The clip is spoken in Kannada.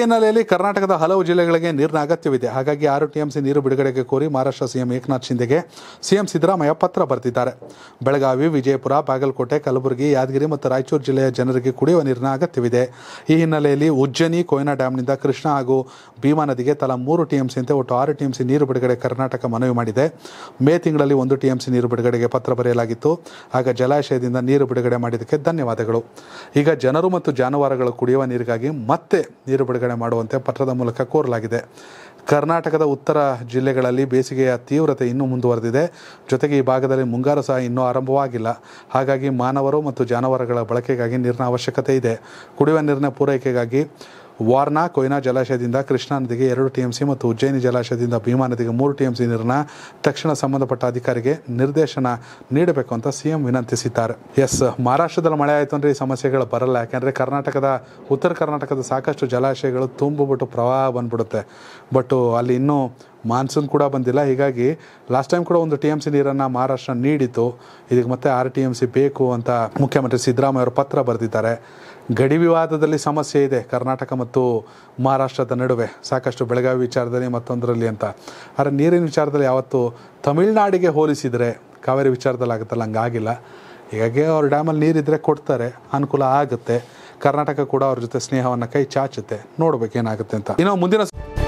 ಹಿನ್ನೆಲೆಯಲ್ಲಿ ಕರ್ನಾಟಕದ ಹಲವು ಜಿಲ್ಲೆಗಳಿಗೆ ನೀರಿನ ಅಗತ್ಯವಿದೆ ಹಾಗಾಗಿ ಆರು ಟಿಎಂಸಿ ನೀರು ಬಿಡುಗಡೆಗೆ ಕೋರಿ ಮಹಾರಾಷ್ಟ್ರ ಸಿಎಂ ಏಕನಾಥ್ ಶಿಂದೆಗೆ ಸಿಎಂ ಸಿದ್ದರಾಮಯ್ಯ ಪತ್ರ ಬರೆದಿದ್ದಾರೆ ಬೆಳಗಾವಿ ವಿಜಯಪುರ ಬಾಗಲಕೋಟೆ ಕಲಬುರಗಿ ಯಾದಗಿರಿ ಮತ್ತು ರಾಯಚೂರು ಜಿಲ್ಲೆಯ ಜನರಿಗೆ ಕುಡಿಯುವ ನೀರಿನ ಅಗತ್ಯವಿದೆ ಈ ಹಿನ್ನೆಲೆಯಲ್ಲಿ ಉಜ್ಜನಿ ಕೊಯ್ನಾ ಡ್ಯಾಂನಿಂದ ಕೃಷ್ಣ ಹಾಗೂ ಭೀಮಾ ನದಿಗೆ ತಲಾ ಮೂರು ಟಿಎಂಸಿಯಂತೆ ಒಟ್ಟು ಆರು ಟಿಎಂಸಿ ನೀರು ಬಿಡುಗಡೆ ಕರ್ನಾಟಕ ಮನವಿ ಮಾಡಿದೆ ಮೇ ತಿಂಗಳಲ್ಲಿ ಒಂದು ಟಿಎಂಸಿ ನೀರು ಬಿಡುಗಡೆಗೆ ಪತ್ರ ಬರೆಯಲಾಗಿತ್ತು ಆಗ ಜಲಾಶಯದಿಂದ ನೀರು ಬಿಡುಗಡೆ ಮಾಡಿದ್ದಕ್ಕೆ ಧನ್ಯವಾದಗಳು ಈಗ ಜನರು ಮತ್ತು ಜಾನುವಾರುಗಳು ಕುಡಿಯುವ ನೀರಿಗಾಗಿ ಮತ್ತೆ ನೀರು ಬಿಡುಗಡೆ ಮಾಡುವಂತೆ ಪತ್ರದ ಮೂಲಕ ಕೋರಲಾಗಿದೆ ಕರ್ನಾಟಕದ ಉತ್ತರ ಜಿಲ್ಲೆಗಳಲ್ಲಿ ಬೇಸಿಗೆಯ ತೀವ್ರತೆ ಇನ್ನೂ ಮುಂದುವರೆದಿದೆ ಜೊತೆಗೆ ಈ ಭಾಗದಲ್ಲಿ ಮುಂಗಾರು ಸಹ ಇನ್ನೂ ಆರಂಭವಾಗಿಲ್ಲ ಹಾಗಾಗಿ ಮಾನವರು ಮತ್ತು ಜಾನುವಾರುಗಳ ಬಳಕೆಗಾಗಿ ನೀರಿನ ಅವಶ್ಯಕತೆ ಇದೆ ಕುಡಿಯುವ ನೀರಿನ ಪೂರೈಕೆಗಾಗಿ ವಾರ್ನಾ ಕೊಯ್ನಾ ಜಲಾಶಯದಿಂದ ಕೃಷ್ಣಾ ನದಿಗೆ ಎರಡು ಟಿಎಂಸಿ ಮತ್ತು ಉಜ್ಜಯಿನಿ ಜಲಾಶಯದಿಂದ ಭೀಮಾ ನದಿಗೆ ಮೂರು ಟಿಎಂಸಿ ನೀರನ್ನ ತಕ್ಷಣ ಸಂಬಂಧಪಟ್ಟ ಅಧಿಕಾರಿಗೆ ನಿರ್ದೇಶನ ನೀಡಬೇಕು ಅಂತ ಸಿಎಂ ವಿನಂತಿಸಿದ್ದಾರೆ ಎಸ್ ಮಹಾರಾಷ್ಟ್ರದಲ್ಲಿ ಮಳೆ ಆಯಿತು ಅಂದರೆ ಈ ಸಮಸ್ಯೆಗಳು ಬರಲ್ಲ ಯಾಕೆಂದರೆ ಕರ್ನಾಟಕದ ಉತ್ತರ ಕರ್ನಾಟಕದ ಸಾಕಷ್ಟು ಜಲಾಶಯಗಳು ತುಂಬಿಬಿಟ್ಟು ಪ್ರವಾಹ ಬಂದ್ಬಿಡುತ್ತೆ ಬಟ್ ಅಲ್ಲಿ ಇನ್ನೂ ಮಾನ್ಸೂನ್ ಕೂಡ ಬಂದಿಲ್ಲ ಹೀಗಾಗಿ ಲಾಸ್ಟ್ ಟೈಮ್ ಕೂಡ ಒಂದು ಟಿ ಎಂ ಸಿ ನೀರನ್ನು ಮಹಾರಾಷ್ಟ್ರ ನೀಡಿತು ಇದಕ್ಕೆ ಮತ್ತೆ ಆರು ಟಿ ಎಂ ಸಿ ಬೇಕು ಅಂತ ಮುಖ್ಯಮಂತ್ರಿ ಸಿದ್ದರಾಮಯ್ಯ ಅವರು ಪತ್ರ ಬರೆದಿದ್ದಾರೆ ಗಡಿ ವಿವಾದದಲ್ಲಿ ಸಮಸ್ಯೆ ಇದೆ ಕರ್ನಾಟಕ ಮತ್ತು ಮಹಾರಾಷ್ಟ್ರದ ನಡುವೆ ಸಾಕಷ್ಟು ಬೆಳಗಾವಿ ವಿಚಾರದಲ್ಲಿ ಮತ್ತೊಂದರಲ್ಲಿ ಅಂತ ಆದರೆ ನೀರಿನ ವಿಚಾರದಲ್ಲಿ ಯಾವತ್ತು ತಮಿಳ್ನಾಡಿಗೆ ಹೋಲಿಸಿದರೆ ಕಾವೇರಿ ವಿಚಾರದಲ್ಲಿ ಆಗುತ್ತಲ್ಲ ಹಂಗಾಗಿಲ್ಲ ಹೀಗಾಗಿ ಅವ್ರ ಡ್ಯಾಮಲ್ಲಿ ನೀರಿದ್ದರೆ ಕೊಡ್ತಾರೆ ಅನುಕೂಲ ಆಗುತ್ತೆ ಕರ್ನಾಟಕ ಕೂಡ ಅವ್ರ ಜೊತೆ ಸ್ನೇಹವನ್ನು ಕೈ ಚಾಚುತ್ತೆ ನೋಡಬೇಕೇನಾಗುತ್ತೆ ಅಂತ ಇನ್ನೂ ಮುಂದಿನ